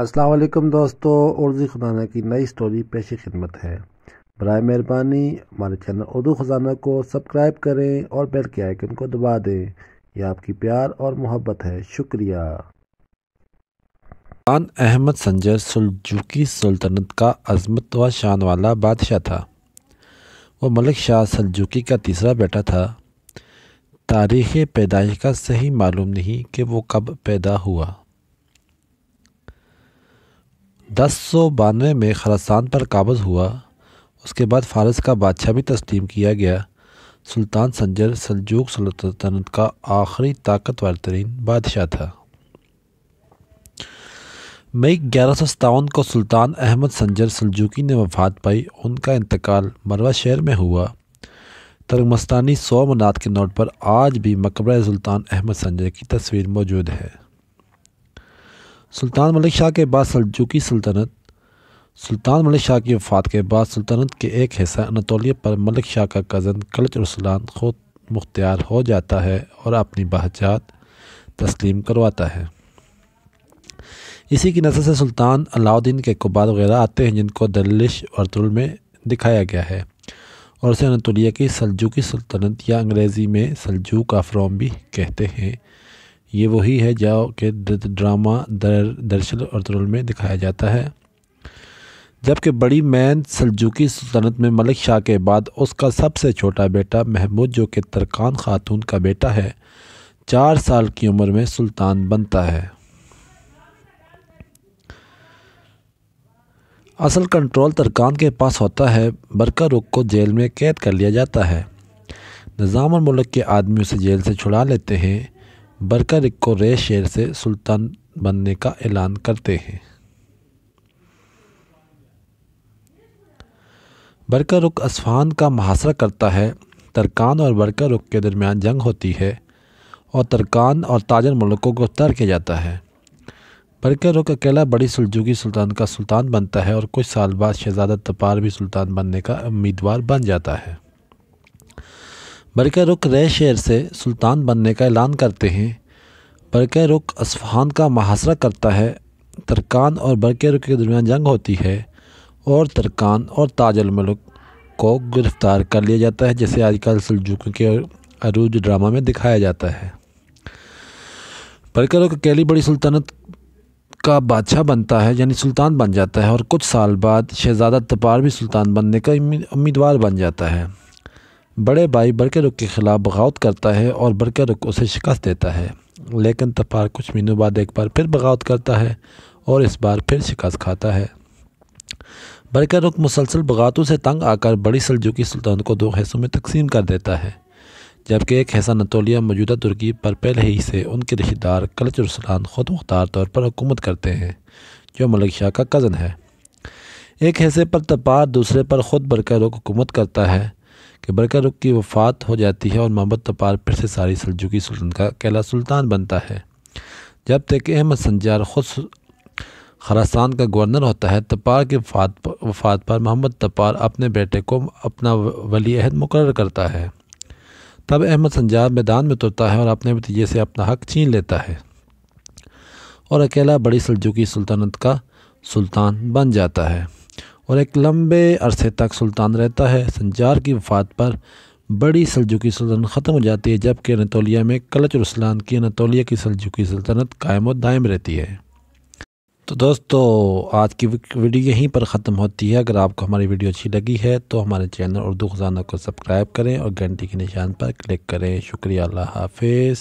असलकम दोस्तों उर्दू खजाना की नई स्टोरी पेश खिदमत है बर मेहरबानी हमारे चैनल उर्दू ख़जाना को सब्सक्राइब करें और बेल के आइकन को दबा दें यह आपकी प्यार और मोहब्बत है शुक्रिया खान अहमद संजय सुलजुकी सुल्तनत का अजमत व शान वाला बादशाह था वो मलिक शाह सलजुकी का तीसरा बेटा था तारीख़ पैदाइश का सही मालूम नहीं कि वो कब पैदा हुआ दस सौ बानवे में खरासान पर काबज़ हुआ उसके बाद फ़ारस का बादशाह भी तस्लीम किया गया सुल्तान संजर सलजूक सल्तनत का आखिरी ताकतवर तरीन बादशाह था मई ग्यारह सौ सतावन को सुल्तान अहमद संजर सलजूकी ने वफात पाई उनका इंतकाल मरवा शहर में हुआ तरगमस्तानी सौ मनात के नोट पर आज भी मकबरा सुल्तान अहमद संजर की तस्वीर मौजूद है सुल्तान मलिक शाह के बाद सलजुकी सल्तनत सुल्तान मलिक शाह की वफात के बाद सल्तनत के एक हिस्सा अनतोलिया पर मलिक शाह का कज़न कलच रसलान खुद मुख्तियार हो जाता है और अपनी बाहजात तस्लीम करवाता है इसी की नज़र से सुल्तान अलाउद्दीन के कुबार वगैरह आते हैं जिनको दलिश और तुल में दिखाया गया है और उसे अनतोलिया की सलजुकी सल्तनत या अंग्रेज़ी में सलजू का फ्रोम भी कहते हैं ये वही है जाओ के ड्रामा दर दर्शन और में दिखाया जाता है जबकि बड़ी मैन सलजुकी सल्तनत में मलिक शाह के बाद उसका सबसे छोटा बेटा महमूद जो कि तरकान खातून का बेटा है चार साल की उम्र में सुल्तान बनता है असल कंट्रोल तरकान के पास होता है बरका रुख को जेल में कैद कर लिया जाता है निज़ाम और मुल्क के आदमी उसे जेल से छुड़ा लेते हैं बरकर को रे शेर से सुल्तान बनने का ऐलान करते हैं बरकर रुख असफान का मुहासरा करता है तरकान और बरकर रुख के दरमियान जंग होती है और तरकान और ताजर मुल्कों को तर किया जाता है बरकर रुख अकेला बड़ी सुलझुकी सुल्तान का सुल्तान बनता है और कुछ साल बाद शहजादा तपार भी सुल्तान बनने का उम्मीदवार बन जाता है बरक़ रुख रे शेर से सुल्तान बनने का ऐलान करते हैं बरक़ रुख असफहान का मुहासरा करता है तरकान और बरक़ रुख के दरमियान जंग होती है और तरकान और मलुक को गिरफ़्तार कर लिया जाता है जैसे आजकल सुलजुक के अरूज ड्रामा में दिखाया जाता है बरक़ रुख अकेली बड़ी सुल्तनत का बादशाह बनता है यानी सुल्तान बन जाता है और कुछ साल बाद शहज़ादा तपार भी सुल्तान बनने का उम्मीदवार बन जाता है बड़े भाई रुख के ख़िलाफ़ बगावत करता है और रुख उसे शिकस्त देता है लेकिन तफार कुछ महीनों बाद एक बार फिर बगावत करता है और इस बार फिर शिकस्त खाता है रुख मुसलसल बगातों से तंग आकर बड़ी सलजुकी सुल्तान को दो हिस्सों में तकसीम कर देता है जबकि एक हिस्सा नतोलिया मौजूदा तुर्की पर पहले ही से उनके रिश्तेदार कलच रसलान ख़ुद मुख्तार तौर पर हुकूमत करते हैं जो मलिक शाह का कज़न है एक हिस्से पर तपार दूसरे पर ख़ुद रुख हुकूमत करता है कि बरकर रुख की वफात हो जाती है और मोहम्मद तपार तो फिर से सारी सलजुकी सुल्तान का कैला सुल्तान बनता है जब तक अहमद संजार खुद खरासान का गवर्नर होता है तपार तो के वफात पर वफात पर मोहम्मद तपार तो अपने बेटे को अपना वली अहद मुकर करता है तब अहमद संजार मैदान में उतरता है और अपने भतीजे से अपना हक छीन लेता है और अकेला बड़ी सलजुकी सुल्तनत का सुल्तान बन जाता है और एक लंबे अरसे तक सुल्तान रहता है संजार की वफात पर बड़ी सलजुकी सल्तनत ख़त्म हो जाती है जबकि अनतोलिया में कलच रसलान की अनतोलिया की सलजुकी सल्तनत कायम और दायम रहती है तो दोस्तों आज की वीडियो यहीं पर ख़त्म होती है अगर आपको हमारी वीडियो अच्छी लगी है तो हमारे चैनल उर्दू ख़जाना को सब्सक्राइब करें और घंटी के निशान पर क्लिक करें शुक्रिया हाफिज़